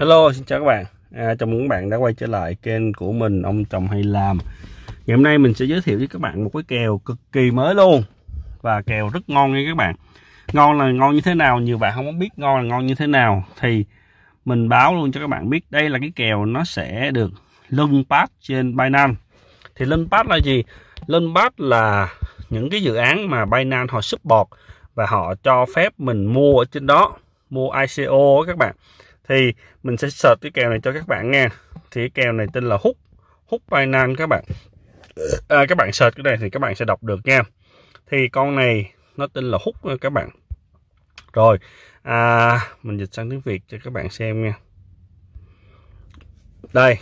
Hello, xin chào các bạn. À, chào mừng các bạn đã quay trở lại kênh của mình ông chồng hay làm. Ngày hôm nay mình sẽ giới thiệu với các bạn một cái kèo cực kỳ mới luôn và kèo rất ngon nha các bạn. Ngon là ngon như thế nào nhiều bạn không biết ngon là ngon như thế nào thì mình báo luôn cho các bạn biết đây là cái kèo nó sẽ được lân pass trên Binance. Thì lân pass là gì? lân pass là những cái dự án mà Binance họ support và họ cho phép mình mua ở trên đó, mua ICO các bạn thì mình sẽ search cái kèo này cho các bạn nha thì cái kèo này tên là hút hút Binance các bạn à, các bạn search cái này thì các bạn sẽ đọc được nha thì con này nó tên là hút các bạn rồi à, mình dịch sang tiếng Việt cho các bạn xem nha đây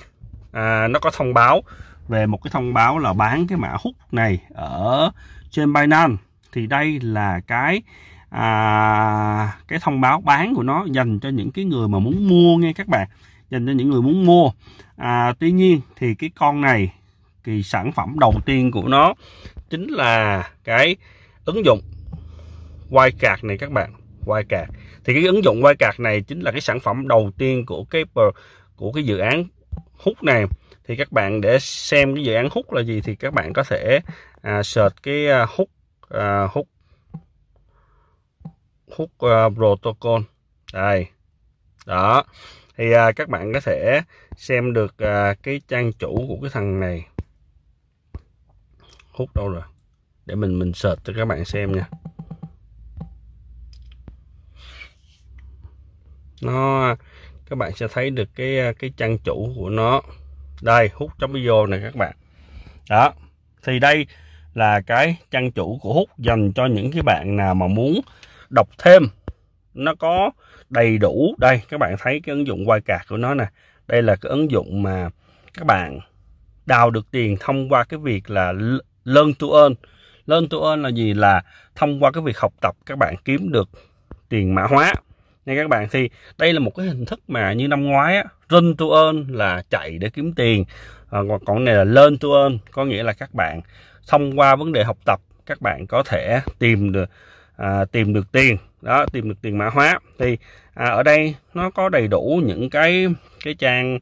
à, nó có thông báo về một cái thông báo là bán cái mã hút này ở trên Binance thì đây là cái à, cái thông báo bán của nó dành cho những cái người mà muốn mua nghe các bạn dành cho những người muốn mua à, tuy nhiên thì cái con này thì sản phẩm đầu tiên của nó chính là cái ứng dụng quay cạc này các bạn quay cạc thì cái ứng dụng quay cạc này chính là cái sản phẩm đầu tiên của cái của cái dự án hút này thì các bạn để xem cái dự án hút là gì thì các bạn có thể à, search cái hút à, hút hút uh, protocol đây đó thì uh, các bạn có thể xem được uh, cái trang chủ của cái thằng này hút đâu rồi để mình mình search cho các bạn xem nha nó các bạn sẽ thấy được cái à, cái trang chủ của nó đây hút trong video này các bạn đó thì đây là cái trang chủ của hút dành cho những cái bạn nào mà muốn đọc thêm nó có đầy đủ đây các bạn thấy cái ứng dụng quay cạc của nó nè đây là cái ứng dụng mà các bạn đào được tiền thông qua cái việc là learn to earn learn to earn là gì là thông qua cái việc học tập các bạn kiếm được tiền mã hóa nha các bạn thì đây là một cái hình thức mà như năm ngoái á, run to earn là chạy để kiếm tiền à, còn này là learn to earn có nghĩa là các bạn thông qua vấn đề học tập các bạn có thể tìm được à, tìm được tiền đó tìm được tiền mã hóa thì à, ở đây nó có đầy đủ những cái cái trang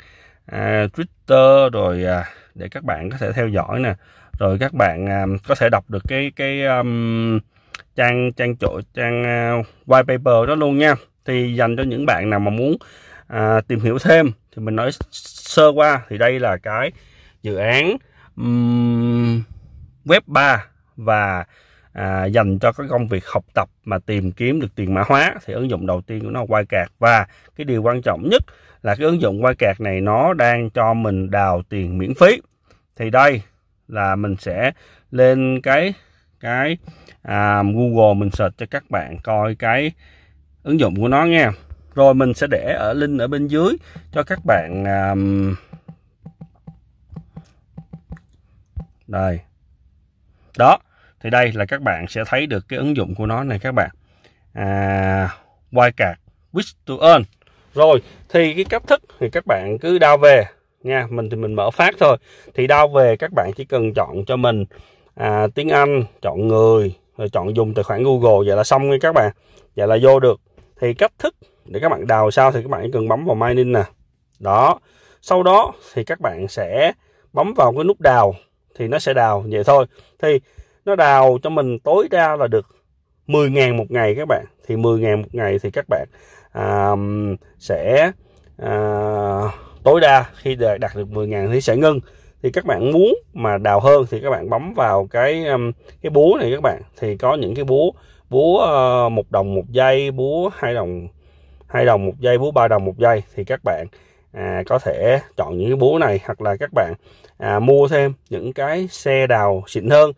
à, Twitter rồi à, để các bạn có thể theo dõi nè rồi các bạn à, có thể đọc được cái cái um, trang trang chỗ trang uh, whitepaper đó luôn nha thì dành cho những bạn nào mà muốn à, tìm hiểu thêm thì mình nói sơ qua thì đây là cái dự án um, web 3 và à, dành cho các công việc học tập mà tìm kiếm được tiền mã hóa thì ứng dụng đầu tiên của nó quay cạc và cái điều quan trọng nhất là cái ứng dụng quay cạc này nó đang cho mình đào tiền miễn phí thì đây là mình sẽ lên cái cái à, Google mình search cho các bạn coi cái ứng dụng của nó nha rồi mình sẽ để ở link ở bên dưới cho các bạn à, đây đó thì đây là các bạn sẽ thấy được cái ứng dụng của nó này các bạn à, Wildcard Wish to Earn rồi thì cái cách thức thì các bạn cứ đao về nha mình thì mình mở phát thôi thì đao về các bạn chỉ cần chọn cho mình à, tiếng Anh chọn người rồi chọn dùng tài khoản Google vậy là xong nha các bạn vậy là vô được thì cách thức để các bạn đào sao thì các bạn chỉ cần bấm vào mining nè đó sau đó thì các bạn sẽ bấm vào cái nút đào thì nó sẽ đào vậy thôi thì nó đào cho mình tối đa là được 10.000 một ngày các bạn thì 10.000 một ngày thì các bạn à, sẽ à, tối đa khi đạt được 10.000 thì sẽ ngưng thì các bạn muốn mà đào hơn thì các bạn bấm vào cái um, cái búa này các bạn thì có những cái búa búa ờ, một đồng một giây búa hai đồng hai đồng một giây búa ba đồng một giây thì các bạn à, có thể chọn những cái búa này hoặc là các bạn à, mua thêm những cái xe đào xịn hơn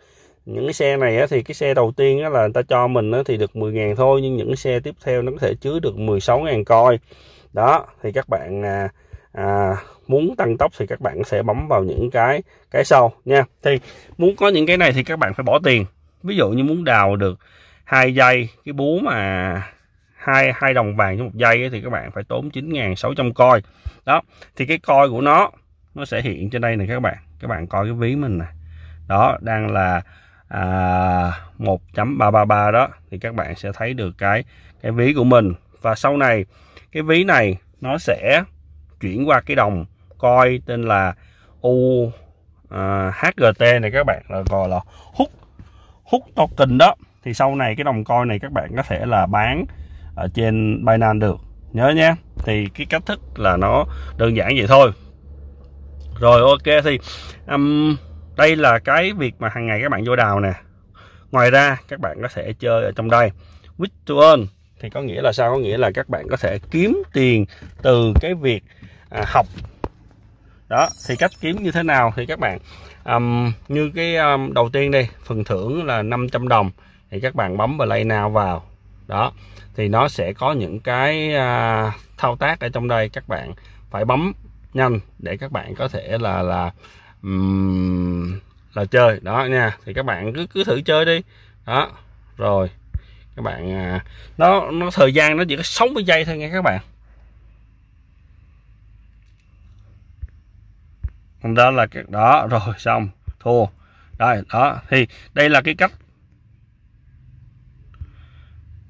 những cái xe này á, thì cái xe đầu tiên đó là người ta cho mình á, thì được 10.000 thôi nhưng những cái xe tiếp theo nó có thể chứa được 16.000 coi đó thì các bạn à, à, muốn tăng tốc thì các bạn sẽ bấm vào những cái cái sau nha thì muốn có những cái này thì các bạn phải bỏ tiền ví dụ như muốn đào được hai giây cái búa mà hai hai đồng vàng cho một giây thì các bạn phải tốn 9.600 coi đó thì cái coi của nó nó sẽ hiện trên đây này các bạn các bạn coi cái ví mình nè đó đang là 1.333 à, đó thì các bạn sẽ thấy được cái cái ví của mình và sau này cái ví này nó sẽ chuyển qua cái đồng coi tên là U à, HGT này các bạn là gọi là hút hút token đó thì sau này cái đồng coi này các bạn có thể là bán ở trên Binance được nhớ nhé thì cái cách thức là nó đơn giản vậy thôi rồi ok thì um, đây là cái việc mà hàng ngày các bạn vô đào nè ngoài ra các bạn có thể chơi ở trong đây with to earn thì có nghĩa là sao có nghĩa là các bạn có thể kiếm tiền từ cái việc à, học đó thì cách kiếm như thế nào thì các bạn um, như cái um, đầu tiên đây phần thưởng là 500 đồng thì các bạn bấm play nào vào đó thì nó sẽ có những cái uh, thao tác ở trong đây các bạn phải bấm nhanh để các bạn có thể là là là chơi đó nha thì các bạn cứ cứ thử chơi đi đó rồi các bạn à, nó nó thời gian nó chỉ có 60 giây thôi nha các bạn đó là cái đó rồi xong thua đây đó thì đây là cái cách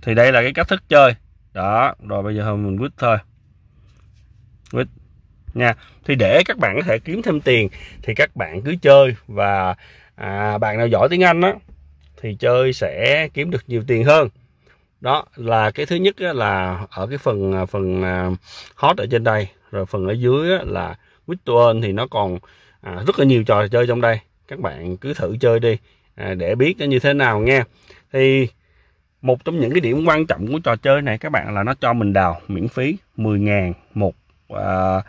thì đây là cái cách thức chơi đó rồi bây giờ mình quýt thôi quýt nha thì để các bạn có thể kiếm thêm tiền thì các bạn cứ chơi và à, bạn nào giỏi tiếng Anh đó thì chơi sẽ kiếm được nhiều tiền hơn đó là cái thứ nhất là ở cái phần à, phần à, hot ở trên đây rồi phần ở dưới là which thì nó còn à, rất là nhiều trò chơi trong đây các bạn cứ thử chơi đi à, để biết nó như thế nào nghe thì một trong những cái điểm quan trọng của trò chơi này các bạn là nó cho mình đào miễn phí 10.000 một à,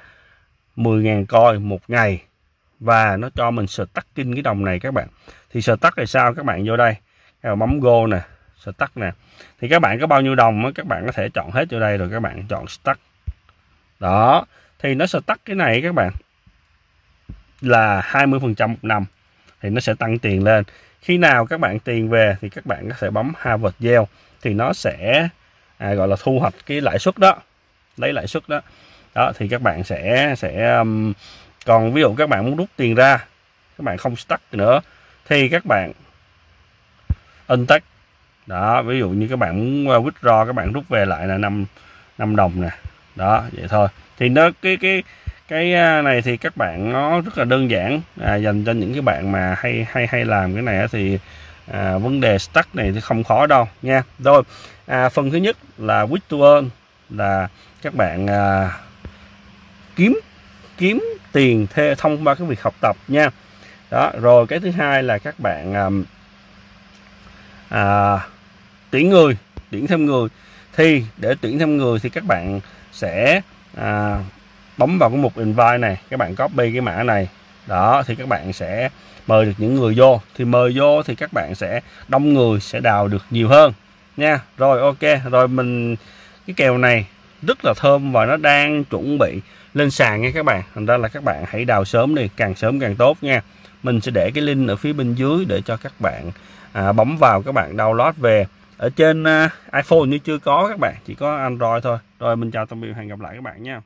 10.000 coi một ngày và nó cho mình stacking cái đồng này các bạn thì stack là sao các bạn vô đây các bạn bấm go nè stack nè thì các bạn có bao nhiêu đồng các bạn có thể chọn hết vô đây rồi các bạn chọn stack đó thì nó stack cái này các bạn là 20% một năm thì nó sẽ tăng tiền lên khi nào các bạn tiền về thì các bạn có thể bấm harvest Yield thì nó sẽ à, gọi là thu hoạch cái lãi suất đó lấy lãi suất đó đó thì các bạn sẽ sẽ um, còn ví dụ các bạn muốn rút tiền ra các bạn không stuck nữa thì các bạn unstack đó ví dụ như các bạn muốn uh, withdraw các bạn rút về lại là 5 năm đồng nè đó vậy thôi thì nó cái cái cái uh, này thì các bạn nó rất là đơn giản à, dành cho những cái bạn mà hay hay hay làm cái này thì à, vấn đề stuck này thì không khó đâu nha rồi à, phần thứ nhất là withdraw là các bạn à, kiếm kiếm tiền thê, thông qua cái việc học tập nha đó rồi cái thứ hai là các bạn à, à, tuyển người tuyển thêm người thì để tuyển thêm người thì các bạn sẽ à, bấm vào cái mục invite này các bạn copy cái mã này đó thì các bạn sẽ mời được những người vô thì mời vô thì các bạn sẽ đông người sẽ đào được nhiều hơn nha rồi ok rồi mình cái kèo này rất là thơm và nó đang chuẩn bị lên sàn nha các bạn thành ra là các bạn hãy đào sớm đi càng sớm càng tốt nha mình sẽ để cái link ở phía bên dưới để cho các bạn à, bấm vào các bạn download về ở trên à, iPhone như chưa có các bạn chỉ có Android thôi rồi mình chào tạm biệt hẹn gặp lại các bạn nha